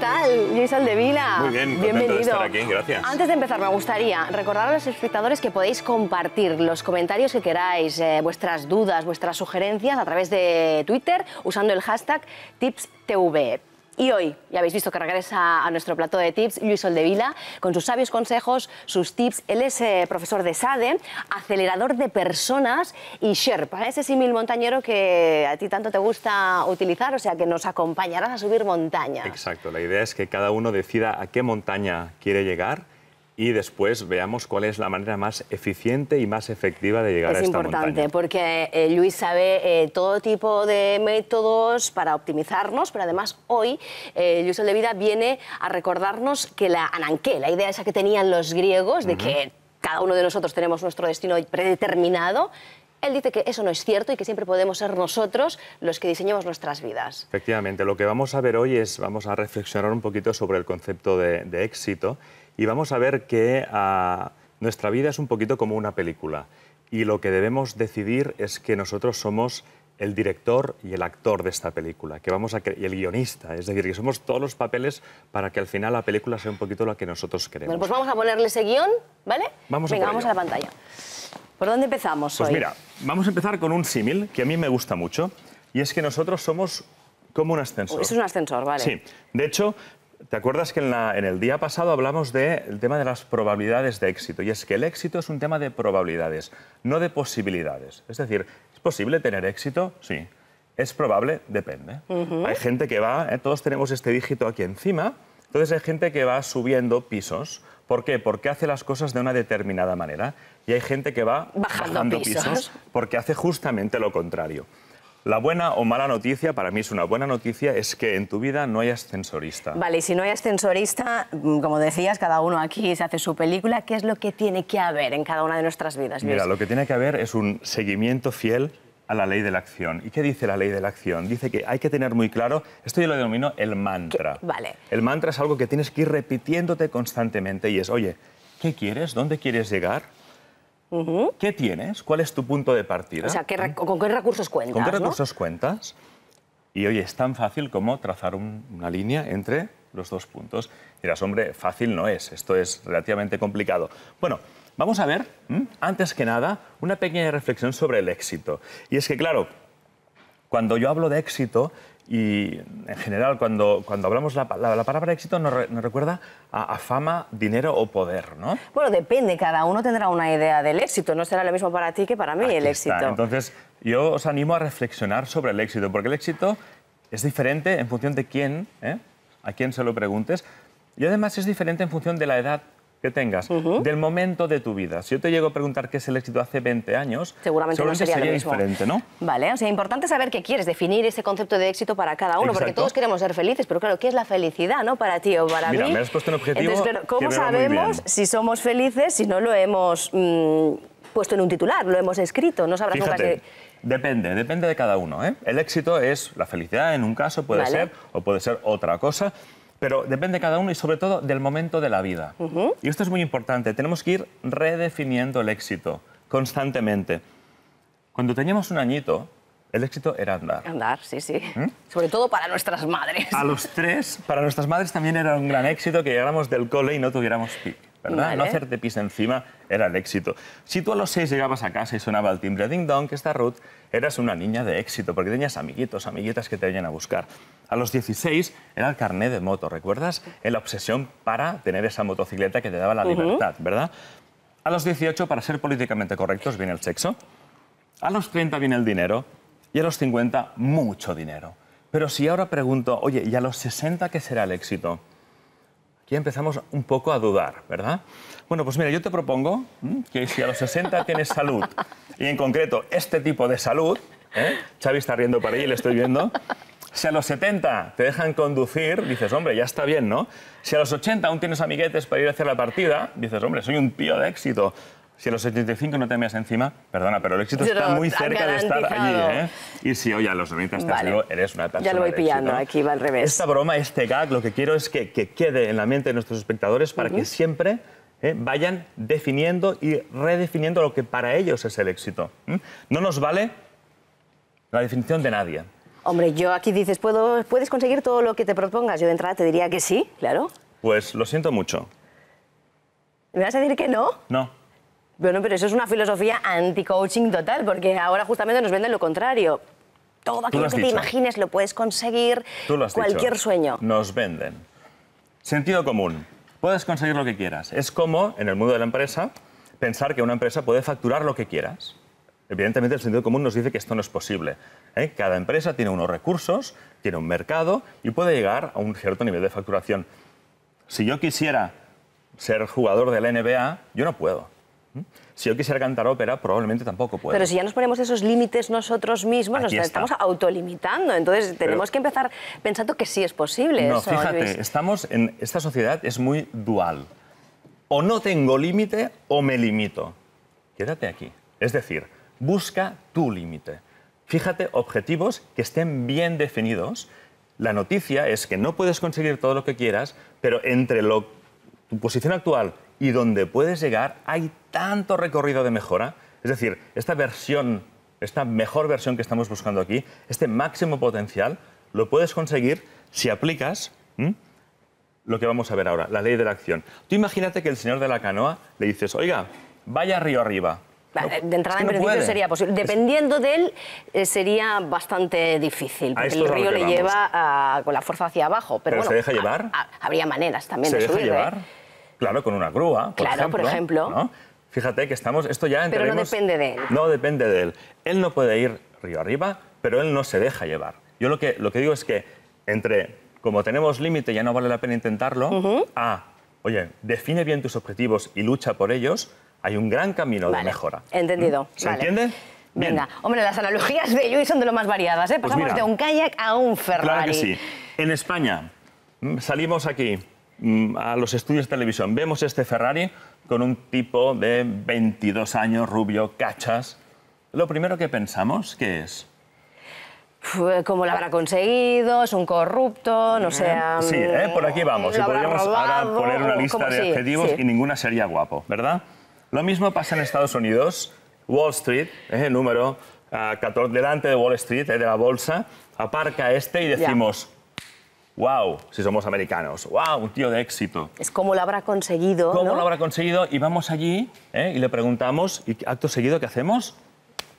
tal, Luis Aldevila? Muy bien, bienvenido. De estar aquí, gracias. Antes de empezar, me gustaría recordar a los espectadores que podéis compartir los comentarios que queráis, eh, vuestras dudas, vuestras sugerencias a través de Twitter usando el hashtag TipsTV. Y hoy, ya habéis visto que regresa a nuestro plato de tips Luis Oldevila, con sus sabios consejos, sus tips. Él es eh, profesor de SADE, acelerador de personas y Sherpa, ese símil montañero que a ti tanto te gusta utilizar, o sea que nos acompañarás a subir montaña. Exacto, la idea es que cada uno decida a qué montaña quiere llegar y después veamos cuál es la manera más eficiente y más efectiva de llegar a esta montaña. Es importante porque eh, Luis sabe eh, todo tipo de métodos para optimizarnos, pero además hoy eh, de Vida viene a recordarnos que la ananqué, la idea esa que tenían los griegos de que cada uno de nosotros tenemos nuestro destino predeterminado, él dice que eso no es cierto y que siempre podemos ser nosotros los que diseñamos nuestras vidas. Efectivamente, lo que vamos a ver hoy es, vamos a reflexionar un poquito sobre el concepto de, de éxito y vamos a ver que ah, nuestra vida es un poquito como una película y lo que debemos decidir es que nosotros somos el director y el actor de esta película, que vamos a y el guionista, es decir, que somos todos los papeles para que al final la película sea un poquito la que nosotros queremos. pues vamos a ponerle ese guión, ¿vale? Vamos a vamos a la pantalla. ¿Por dónde empezamos Pues mira, vamos a empezar con un símil que a mí me gusta mucho, y es que nosotros somos como un ascensor. es un ascensor, vale. Sí, de hecho, ¿Te acuerdas que en, el día pasado hablamos del tema de las probabilidades de éxito? Y es que el éxito es un tema de probabilidades, no de posibilidades. Es decir, ¿es posible tener éxito? Sí. ¿Es probable? Depende. Hay gente que va, ¿eh? todos tenemos este dígito aquí encima, entonces hay gente que va subiendo pisos. ¿Por qué? Porque hace las cosas de una determinada manera. Y hay gente que va bajando, pisos porque hace justamente lo contrario. La buena o mala noticia, para mí es una buena noticia, es que en tu vida no hay ascensorista. Vale, y si no hay ascensorista, mm, como decías, cada uno aquí se hace su película. ¿Qué es lo que tiene que haber en cada una de nuestras vidas? Mira, lo que tiene que haber es un seguimiento fiel a la ley de la acción. ¿Y qué dice la ley de la acción? Dice que hay que tener muy claro, esto yo lo denomino el mantra. Vale. El mantra es algo que tienes que ir repitiéndote constantemente y es, oye, ¿qué quieres? ¿Dónde quieres llegar? ¿Qué tienes? ¿Cuál es tu punto de partida? O sea, ¿Eh? ¿con qué recursos cuentas? ¿Con qué recursos cuentas? Y oye, es tan fácil como trazar una línea entre los dos puntos. Mira, hombre, fácil no es, esto es relativamente complicado. Bueno, vamos a ver, antes que nada, una pequeña reflexión sobre el éxito. Y es que, claro, cuando yo hablo de éxito, y en general, cuando, cuando hablamos la, palabra éxito nos, recuerda a, fama, dinero o poder, ¿no? Bueno, depende, cada uno tendrá una idea del éxito, no será lo mismo para ti que para mí el éxito. Entonces, yo os animo a reflexionar sobre el éxito, porque el éxito es diferente en función de quién, ¿eh? a quién se lo preguntes, y además es diferente en función de la edad que tengas del momento de tu vida. Si yo te llego a preguntar qué es el éxito hace 20 años, seguramente, sería, diferente, ¿no? Vale, o sea, importante saber qué quieres, definir ese concepto de éxito para cada uno, porque todos queremos ser felices, pero claro, ¿qué es la felicidad, no? Para ti o para Mira, me has puesto un objetivo. ¿cómo sabemos si somos felices si no lo hemos mm, puesto en un titular, lo hemos escrito? No sabrás Fíjate. que... Depende, depende de cada uno. ¿eh? El éxito es la felicidad, en un caso puede ser, o puede ser otra cosa pero depende cada uno y sobre todo del momento de la vida. Y esto es muy importante, tenemos que ir redefiniendo el éxito constantemente. Cuando teníamos un añito, el éxito era andar. Andar, sí, sí. ¿Mm? Sobre todo para nuestras madres. A los tres, para nuestras madres también era un gran éxito que llegáramos del cole y no tuviéramos ¿verdad? No hacerte pis encima era el éxito. Si tú a los seis llegabas a casa y sonaba el timbre ding dong, que está Ruth, eras una niña de éxito, porque tenías amiguitos, amiguitas que te venían a buscar. A los 16 era el carné de moto, ¿recuerdas? La obsesión para tener esa motocicleta que te daba la libertad, ¿verdad? A los 18, para ser políticamente correctos, viene el sexo. A los 30 viene el dinero. Y a los 50, mucho dinero. Pero si ahora pregunto, oye, ¿y a los 60 qué será el éxito? ya empezamos un poco a dudar, ¿verdad? Bueno, pues mira, yo te propongo que si a los 60 tienes salud, y en concreto este tipo de salud, ¿eh? Xavi está riendo para ahí, le estoy viendo, si a los 70 te dejan conducir, dices, hombre, ya está bien, ¿no? Si a los 80 aún tienes amiguetes para ir a hacer la partida, dices, hombre, soy un tío de éxito. Si a los 85 no te meas encima, perdona, pero el éxito está muy cerca de estar allí. ¿eh? Y si hoy a los 90 estás eres una persona. Ya lo voy pillando, aquí va al revés. Esta broma, este gag, lo que quiero es que, quede en la mente de nuestros espectadores para que siempre ¿eh? vayan definiendo y redefiniendo lo que para ellos es el éxito. No nos vale la definición de nadie. Hombre, yo aquí dices, ¿puedo, ¿puedes conseguir todo lo que te propongas? Yo de entrada te diría que sí, claro. Pues lo siento mucho. ¿Me vas a decir que no? No. Bueno, pero eso es una filosofía anti-coaching total, porque ahora justamente nos venden lo contrario. Todo aquello que te imagines lo puedes conseguir, cualquier sueño. Nos venden. Sentido común. Puedes conseguir lo que quieras. Es como, en el mundo de la empresa, pensar que una empresa puede facturar lo que quieras. Evidentemente el sentido común nos dice que esto no es posible. ¿eh? Cada empresa tiene unos recursos, tiene un mercado y puede llegar a un cierto nivel de facturación. Si yo quisiera ser jugador de la NBA, yo no puedo ¿Mm? Si yo quisiera cantar ópera, probablemente tampoco puedo. Pero si ya nos ponemos esos límites nosotros mismos, nos estamos autolimitando. Entonces tenemos que empezar pensando que sí es posible. No, fíjate, estamos en esta sociedad es muy dual. O no tengo límite o me limito. Quédate aquí. Es decir, busca tu límite. Fíjate objetivos que estén bien definidos. La noticia es que no puedes conseguir todo lo que quieras, pero entre lo, tu posición actual y donde puedes llegar hay tanto recorrido de mejora. Es decir, esta versión, esta mejor versión que estamos buscando aquí, este máximo potencial, lo puedes conseguir si aplicas lo que vamos a ver ahora, la ley de la acción. Tú imagínate que el señor de la canoa le dices, oiga, vaya río arriba. de entrada, en principio, sería posible. Dependiendo de él, eh, sería bastante difícil, porque el río le lleva con la fuerza hacia abajo. Pero, bueno, se deja llevar? habría maneras también ¿Se de deja subir, ¿eh? llevar? Claro, con una grúa, por claro, ejemplo. Por ejemplo. Fíjate que estamos, esto ya Pero no depende de él. No depende de él. Él no puede ir río arriba, pero él no se deja llevar. Yo lo que, lo que digo es que entre, como tenemos límite, ya no vale la pena intentarlo, a, oye, define bien tus objetivos y lucha por ellos, hay un gran camino de mejora. Entendido. ¿Mm? ¿Se entiende? Venga, hombre, las analogías de Lluís son de lo más variadas, ¿eh? pues Pasamos de un kayak a un Ferrari. Claro que sí. En España, mm, salimos aquí, Mm, a los estudios de televisión. Vemos este Ferrari con un tipo de 22 años, rubio, cachas. Lo primero que pensamos, ¿qué es? cómo lo habrá conseguido, es un corrupto, no sé... Sí, eh, mm, por aquí vamos. Si podríamos poner una lista de adjetivos y ninguna sería guapo, ¿verdad? Lo mismo pasa en Estados Unidos. Wall Street, el número 14, ah, delante de Wall Street, de la bolsa, aparca este y decimos wow, si somos americanos, wow, un tío de éxito. Es como lo habrá conseguido. ¿Cómo lo habrá conseguido? Y vamos allí ¿eh? y le preguntamos, y acto seguido, ¿qué hacemos?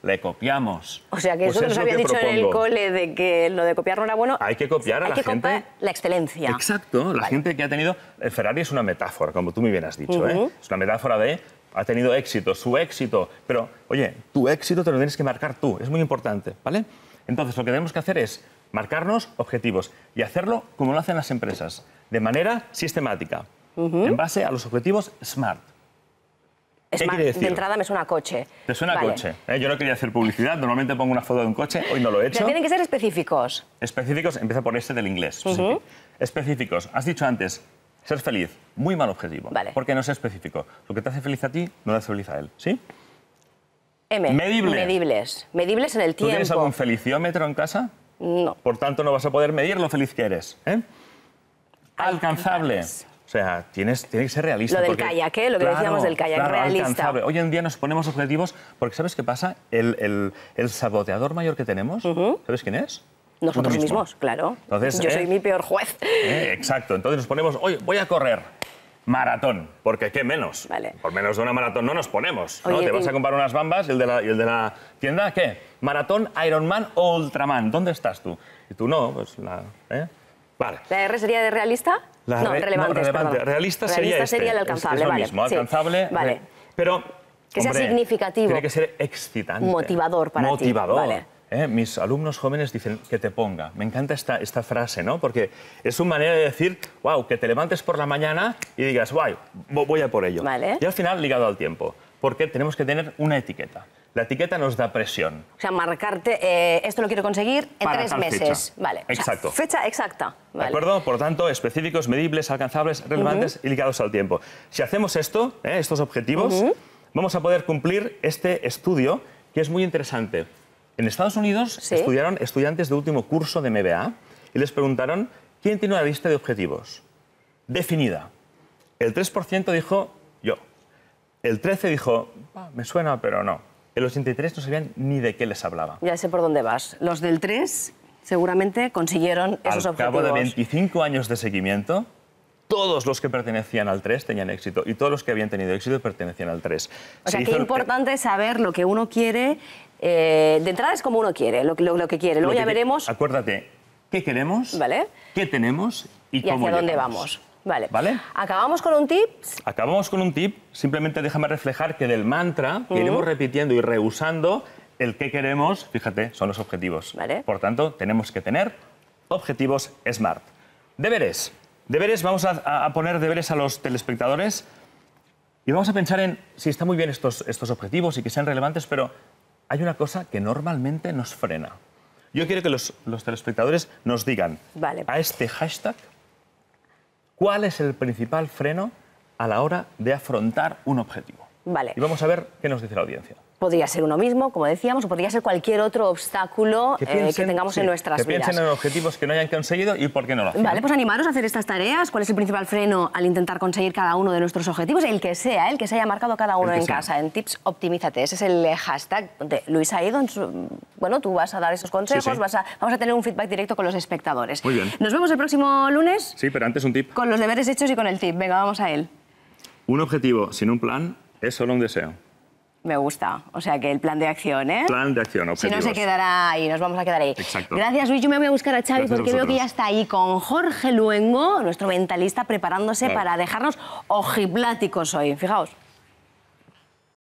Le copiamos. O sea, que pues eso nos habían dicho en el cole de que lo de copiar no era bueno. Hay que copiar a la gente... hay que copiar La excelencia. Exacto, la gente que ha tenido. El Ferrari es una metáfora, como tú muy bien has dicho. ¿eh? Es una metáfora de ha tenido éxito, su éxito. Pero, oye, tu éxito te lo tienes que marcar tú, es muy importante, ¿vale? Entonces, lo que tenemos que hacer es marcarnos objetivos y hacerlo como lo hacen las empresas, de manera sistemática, en base a los objetivos SMART. Smart, De entrada me suena coche. Te suena coche. Eh, yo no quería hacer publicidad, normalmente pongo una foto de un coche, hoy no lo he hecho. Pero tienen que ser específicos. Específicos, empieza por ese del inglés. Específicos, has dicho antes, ser feliz, muy mal objetivo. Vale. Porque no es específico. Lo que te hace feliz a ti, no le hace feliz a él, ¿sí? M. Medibles. Medibles en el tiempo. tienes algún feliciómetro en casa? No. Por tanto, no vas a poder medir lo feliz que eres. ¿eh? Alcanzable. O sea, tienes, tiene que ser realista. Lo del kayak, ¿eh? Lo que decíamos del kayak, realista. Alcanzable. Hoy en día nos ponemos objetivos porque, ¿sabes qué pasa? El, el, saboteador mayor que tenemos, ¿sabes quién es? Nosotros mismos, claro. Entonces, Yo soy ¿eh? mi peor juez. Eh, exacto. Entonces nos ponemos, hoy voy a correr maratón, porque qué menos. Por menos de una maratón no nos ponemos. ¿no? Te vas a comprar unas bambas y el de la, tienda, ¿qué? Maratón, Ironman o Ultraman. ¿Dónde estás tú? Y tú no, pues la... ¿eh? Vale. ¿La R sería de realista? no, relevante. Realista, sería, este. sería el alcanzable. Es, vale. mismo, alcanzable. Vale. Pero... Que sea significativo. Tiene que ser excitante. Motivador para ti. Vale. ¿eh? mis alumnos jóvenes dicen que te ponga. Me encanta esta, frase, ¿no? Porque es una manera de decir, wow, que te levantes por la mañana y digas, wow, voy a por ello. Y al final ligado al tiempo, porque tenemos que tener una etiqueta. La etiqueta nos da presión. O sea, marcarte, eh, esto lo quiero conseguir en tres meses. Vale. Exacto. fecha exacta. ¿De acuerdo? Por tanto, específicos, medibles, alcanzables, relevantes y ligados al tiempo. Si hacemos esto, ¿eh? estos objetivos, vamos a poder cumplir este estudio que es muy interesante. En Estados Unidos estudiaron estudiantes de último curso de MBA y les preguntaron quién tiene una lista de objetivos definida. El 3% dijo yo. El 13% dijo, ah, me suena, pero no. El 83 no sabían ni de qué les hablaba. Ya sé por dónde vas. Los del 3 seguramente consiguieron esos objetivos. Al cabo de 25 años de seguimiento, todos los que pertenecían al 3 tenían éxito y todos los que habían tenido éxito pertenecían al 3. O sea, qué importante saber lo que uno quiere eh, de entrada es como uno quiere, lo, que quiere. Luego lo ya veremos. Acuérdate, ¿qué queremos? ¿Vale? ¿Qué tenemos? ¿Y, y hacia dónde vamos? Vale. ¿Acabamos con un tip? Acabamos con un tip. Simplemente déjame reflejar que del mantra que iremos repitiendo y rehusando, el que queremos, fíjate, son los objetivos. Por tanto, tenemos que tener objetivos SMART. Deberes. Deberes, vamos a, a, poner deberes a los telespectadores y vamos a pensar en si está muy bien estos, estos objetivos y que sean relevantes, pero hay una cosa que normalmente nos frena. Yo quiero que los, telespectadores nos digan a este hashtag cuál es el principal freno a la hora de afrontar un objetivo. Y vamos a ver qué nos dice la audiencia. Podría ser uno mismo, como decíamos, o podría ser cualquier otro obstáculo que, eh, tengamos en nuestras vidas. Que piensen en objetivos que no hayan conseguido y por qué no lo hacen. Vale, pues animaros a hacer estas tareas. ¿Cuál es el principal freno al intentar conseguir cada uno de nuestros objetivos? El que sea, el que se haya marcado cada uno en casa. En Tips Optimízate, ese es el hashtag de Luis Aydon. Bueno, tú vas a dar esos consejos, Vas vamos a tener un feedback directo con los espectadores. Muy bien. Nos vemos el próximo lunes. Sí, pero antes un tip. Con los deberes hechos y con el tip. Venga, vamos a él. Un objetivo sin un plan es solo un deseo. Me gusta. O sea que el plan de acción, ¿eh? Plan de acción, objetivos. Si no se quedará ahí, nos vamos a quedar ahí. Gracias, Luis. Yo me voy a buscar a Xavi porque veo que ya está ahí con Jorge Luengo, nuestro mentalista, preparándose para dejarnos ojibláticos hoy. Fijaos.